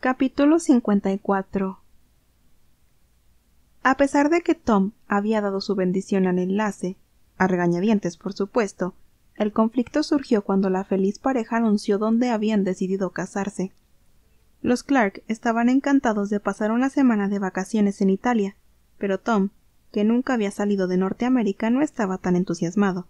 Capítulo 54 A pesar de que Tom había dado su bendición al enlace, a regañadientes por supuesto, el conflicto surgió cuando la feliz pareja anunció dónde habían decidido casarse. Los Clark estaban encantados de pasar una semana de vacaciones en Italia, pero Tom, que nunca había salido de Norteamérica, no estaba tan entusiasmado.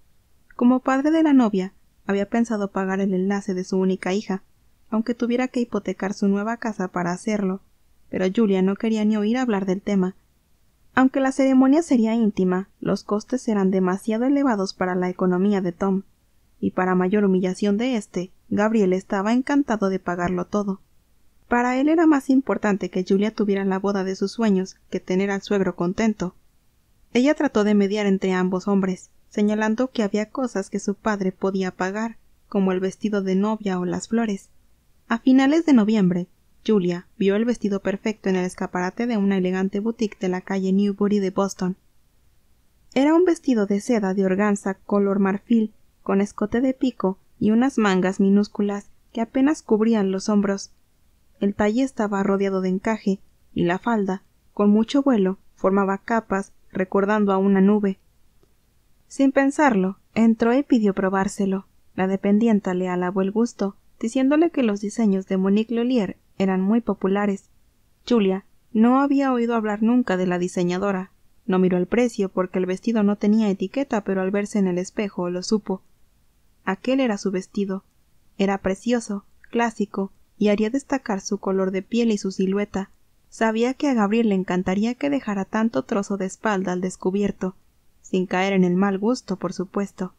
Como padre de la novia, había pensado pagar el enlace de su única hija, aunque tuviera que hipotecar su nueva casa para hacerlo, pero Julia no quería ni oír hablar del tema. Aunque la ceremonia sería íntima, los costes eran demasiado elevados para la economía de Tom, y para mayor humillación de éste, Gabriel estaba encantado de pagarlo todo. Para él era más importante que Julia tuviera la boda de sus sueños que tener al suegro contento. Ella trató de mediar entre ambos hombres, señalando que había cosas que su padre podía pagar, como el vestido de novia o las flores, a finales de noviembre, Julia vio el vestido perfecto en el escaparate de una elegante boutique de la calle Newbury de Boston. Era un vestido de seda de organza color marfil, con escote de pico y unas mangas minúsculas que apenas cubrían los hombros. El talle estaba rodeado de encaje y la falda, con mucho vuelo, formaba capas recordando a una nube. Sin pensarlo, entró y pidió probárselo. La dependienta le alabó el gusto diciéndole que los diseños de Monique Lolier eran muy populares. Julia no había oído hablar nunca de la diseñadora. No miró el precio porque el vestido no tenía etiqueta, pero al verse en el espejo lo supo. Aquel era su vestido. Era precioso, clásico, y haría destacar su color de piel y su silueta. Sabía que a Gabriel le encantaría que dejara tanto trozo de espalda al descubierto, sin caer en el mal gusto, por supuesto.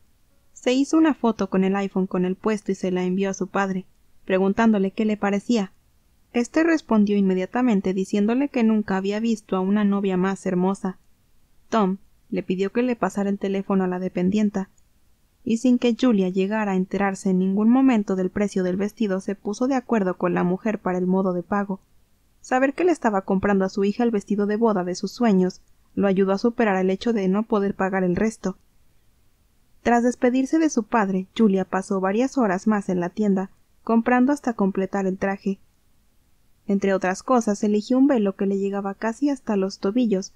Se hizo una foto con el iPhone con el puesto y se la envió a su padre, preguntándole qué le parecía. Este respondió inmediatamente diciéndole que nunca había visto a una novia más hermosa. Tom le pidió que le pasara el teléfono a la dependienta, y sin que Julia llegara a enterarse en ningún momento del precio del vestido, se puso de acuerdo con la mujer para el modo de pago. Saber que le estaba comprando a a su hija el el el vestido de de de boda sus sueños, lo ayudó superar hecho no poder pagar resto. Tras despedirse de su padre, Julia pasó varias horas más en la tienda, comprando hasta completar el traje. Entre otras cosas, eligió un velo que le llegaba casi hasta los tobillos,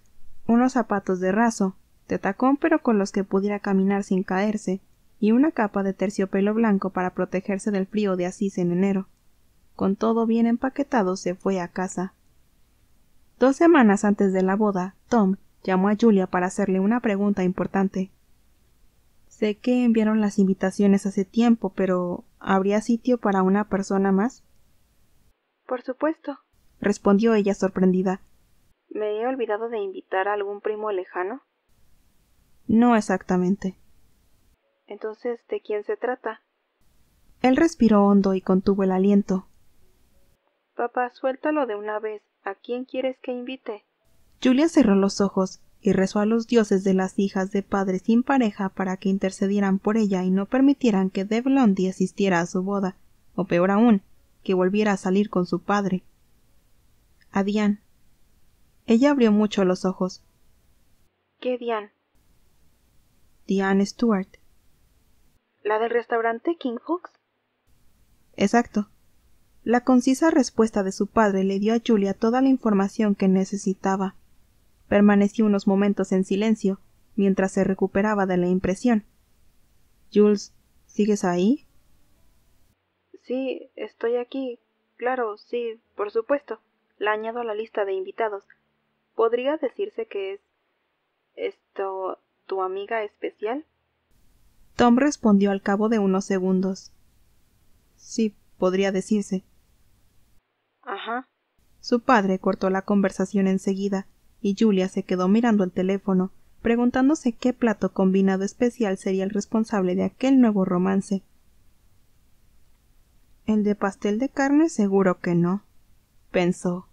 unos zapatos de raso, de tacón pero con los que pudiera caminar sin caerse, y una capa de terciopelo blanco para protegerse del frío de Asís en enero. Con todo bien empaquetado se fue a casa. Dos semanas antes de la boda, Tom llamó a Julia para hacerle una pregunta importante. Sé que enviaron las invitaciones hace tiempo, pero ¿habría sitio para una persona más? Por supuesto, respondió ella sorprendida. ¿Me he olvidado de invitar a algún primo lejano? No exactamente. Entonces, ¿de quién se trata? Él respiró hondo y contuvo el aliento. Papá, suéltalo de una vez. ¿A quién quieres que invite? Julia cerró los ojos y rezó a los dioses de las hijas de padres sin pareja para que intercedieran por ella y no permitieran que de Blondie asistiera a su boda, o peor aún, que volviera a salir con su padre. A Diane. Ella abrió mucho los ojos. ¿Qué Diane? Diane Stuart. ¿La del restaurante King Fox? Exacto. La concisa respuesta de su padre le dio a Julia toda la información que necesitaba permanecí unos momentos en silencio mientras se recuperaba de la impresión. Jules, ¿sigues ahí? Sí, estoy aquí. Claro, sí, por supuesto. La añado a la lista de invitados. ¿Podría decirse que es esto tu amiga especial? Tom respondió al cabo de unos segundos. Sí, podría decirse. Ajá. Su padre cortó la conversación enseguida y Julia se quedó mirando el teléfono, preguntándose qué plato combinado especial sería el responsable de aquel nuevo romance. El de pastel de carne seguro que no, pensó.